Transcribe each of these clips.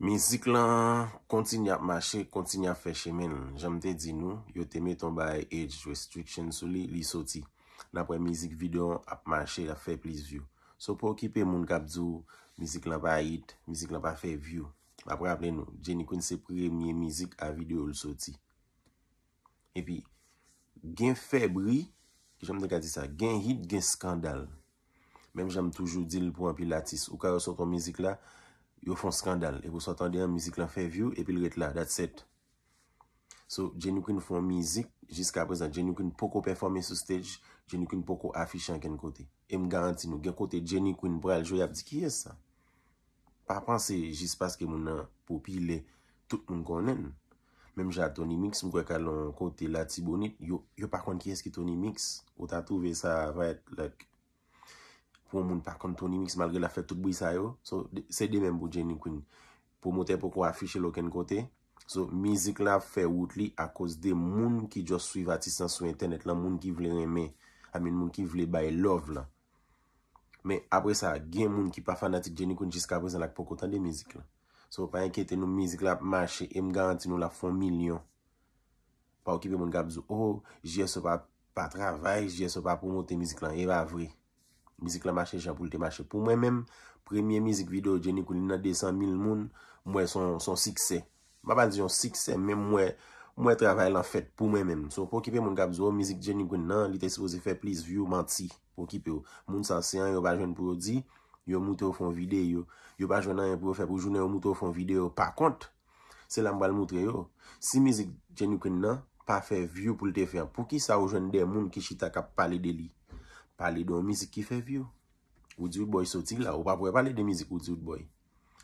Mizik lan kontini ap mache, kontini ap fè chè men. Jamte di nou, yo teme ton ba e age restriction sou li, li soti. Napre mizik videon ap mache, ap fè plis view. So pou kipe moun kapdou, mizik lan pa hit, mizik lan pa fè view. Apre aple nou, Jenny Quinn se pre miye mizik a video ou l soti. Epi, gen febri, jamte kati sa, gen hit, gen skandal. Menm jame toujou di l pou api latis. Ou kare sou ton mizik la. Yo fon skandal, e pou s'atande yon mizik lan fè view, epi lwet la, that's it. So, Jenny Quinn fon mizik, jiska apresan, Jenny Quinn poko performe sou stage, Jenny Quinn poko afishan gen kote. E m garanti nou, gen kote Jenny Quinn pral jwoy ap di kiye sa. Par panse, jis paske moun nan popile tout moun konnen. Mem jad Tony Mix mwen kwa kalon kote la ti bonit, yo par kon kiye skye Tony Mix, ou ta touve sa va et like... pou moun pa kontonimiks malgre la fèk tout bwisa yo. So, se demenbo jenikoun. Promote poko afiche loken kote. So, mizik la fè wout li a kòz de moun ki jò suy vatisan sou internet la moun ki vle reme. Amin, moun ki vle baye love la. Me apre sa, gen moun ki pa fanatik jenikoun jiska aprezen la poko tan de mizik la. So, pa enkete nou mizik la mâche, em garanti nou la fon milyon. Pa wakipè moun gabzou, oh, jè se pa pa travay, jè se pa promote mizik la, e ba vrej. mizik la mache, jan pou lte mache pou mwen men, premye mizik video jenikou lina 200.000 moun, mwen son sikse. Mwa pa diyon sikse, mwen mwen mwen travay lan fet pou mwen men. So pou kipe moun gabzo, mizik jenikoun nan, li te espose fe plis, vi ou manti. Pou kipe ou, moun san seyan, yo bajeon pou ou di, yo moute ou fon vide yo. Yo bajeon nan, yo pou ou fe pou jounen, yo moute ou fon vide yo. Par kont, se la mbal moutre yo, si mizik jenikoun nan, pa fe vi ou pou lte fe, pou ki sa ou jen de, moun kishita kap pale de li. Pali don mizik ki fev yo. Woodwood Boy soti la. Ou pa pou e pali de mizik Woodwood Boy.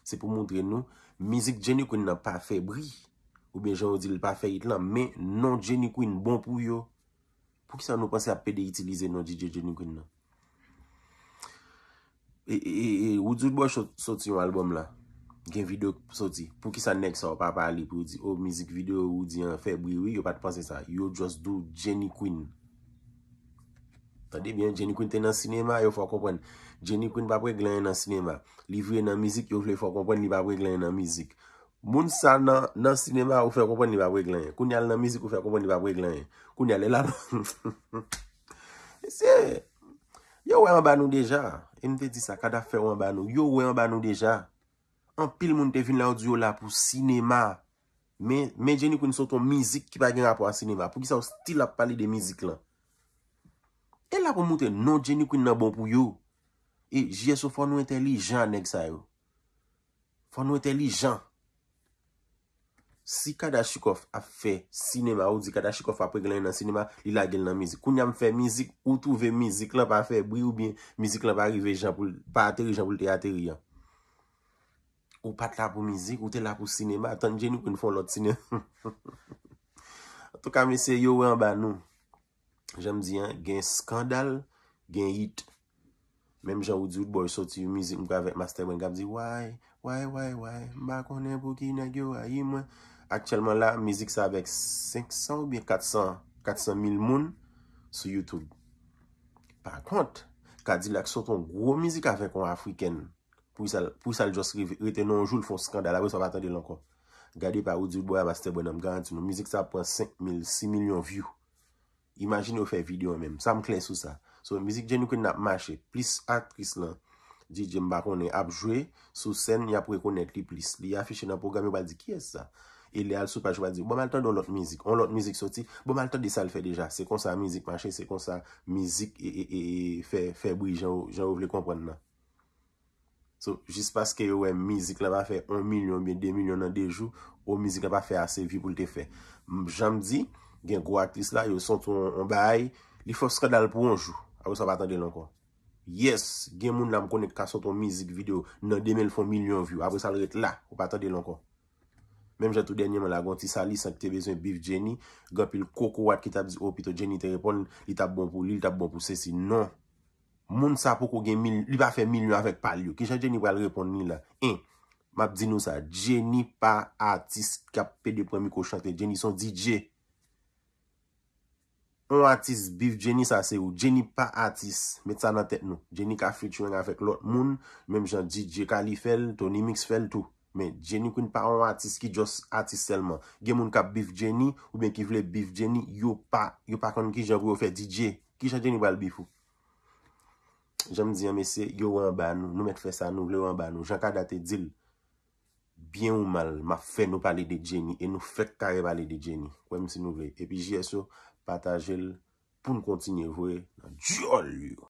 Se pou mountre nou mizik Jenny Quinn nan pa febri. Ou ben jen ou di l pa feit lan. Non, Men nan Jenny Quinn bon pou yo. Pou ki sa nou pansi apede itilize nan DJ Jenny Quinn nan. E Woodwood Boy soti yon album la. Gen video soti. Pou ki sa next sa oh, ou pa pali. Ou mizik video ou di en febri. Ou pa te pansi sa. You just do Jenny Quinn. Tadebyen, jeni kwen te nan sinema, yo fwa kompon. Jeni kwen babwe glanye nan sinema. Livye nan mizik, yo fwa kompon li babwe glanye nan mizik. Moun sa nan sinema, yo fwa kompon li babwe glanye. Kwen yal nan mizik, yo fwa kompon li babwe glanye. Kwen yal elat. E se, yo wè an banou deja. Enne te di sa, kada fè wè an banou? Yo wè an banou deja. An pil moun te vin la ou diyo la pou sinema. Men jeni kwen sou ton mizik ki pa gen apwa sinema. Pou ki sa ou stil ap pali de mizik lan. la pou mouten, nou djeni kwen nan bon pou yo. E, jesou, fò nou entelijan neg sa yo. Fò nou entelijan. Si Kadashikov a fe sinema, ou di Kadashikov a preglen nan sinema, li la gel nan mizik. Koun yam fe mizik, ou touve mizik la pa fe bou yo bin mizik la pa rive jan pou pa ateri jan pou lte ateri ya. Ou pat la pou mizik, ou te la pou sinema, aten djeni kwen fò lot sinema. Tou ka mese yo wè an ban nou. jèm di yon gen skandal, gen hit. Mèm jan ou di oud boy, soti yon mizik mwen ka vek masterwen, gav di, wè, wè, wè, wè, mba konen pou ki yon a gyo, a yi mwen. Aksyèlman la, mizik sa vek 500 ou bi 400, 400 mil moun, sou YouTube. Par kont, ka di la ki soti yon gro mizik a vek yon afriken, pou yon saljouskrive, yon tenon joul fons skandal, a wey sa vaten de lankon. Gadi pa ou di oud boy, a masterwen, mwen gav di yon mizik sa vek 5 mil, 6 milyon view. imajine ou fè video mèm, sa m klen sou sa sou mizik djen nou kwen ap mache plis atris lan, dje djen m bakon ap jwe, sou sen ya prekonet li plis, li afiche nan program yo ba di ki es sa, e le al sou pa jwa ba di bon malta don lot mizik, on lot mizik soti bon malta de sa l fè deja, se kon sa mizik mache se kon sa mizik e, e, e, e fè boui jan ou vle kompran nan sou, jis paske yo wè mizik la ba fè, 1 milyon 2 milyon nan de jou, ou mizik la ba fè ase vi pou l te fè, jan m di Gen kou aktis la, yo son ton ambaye, li fos kè dal pou anjou, avyo sa batande lankon. Yes, gen moun la mkonek ka son ton mizik, video, nan demel fon milyon view, avyo sa lret la, ou batande lankon. Mem jè tout denye mè la gonti sali sa ki te vezon bif Jenny, gèpil kou kou wat ki ta dizi, oh pito Jenny te repon, li ta bon pou, li ta bon pou, se si, non. Moun sa pou kou gen milyon, li va fè milyon avèk pal yo, ki jè Jenny wè al repon ni la. E, map di nou sa, Jenny pa artis ki ap pè de premi kou chante, Jenny son DJ. Mwen mwen atis bif Jenny sa se ou. Jenny pa atis. Met sa nan tet nou. Jenny ka fritou yon a fek lot moun. Mwen mwen jan DJ kalifel. Ton imiks fel tou. Men Jenny kwen pa mwen atis ki jos atis selman. Gen moun ka bif Jenny. Ou men ki vle bif Jenny. Yo pa. Yo pa kon ki jan vwe ou fe DJ. Ki chan Jenny bal bif ou? Jan mwen diyan me se. Yo wan ba nou. Nou met fe sa nou. Vle wan ba nou. Jan ka date dil. Bien ou mal. Ma fe nou pale de Jenny. E nou fek kare pale de Jenny. Kwen mwen si nou vle. E pi GSO. Patajel pou nou kontinye vwe nan diyon liyo.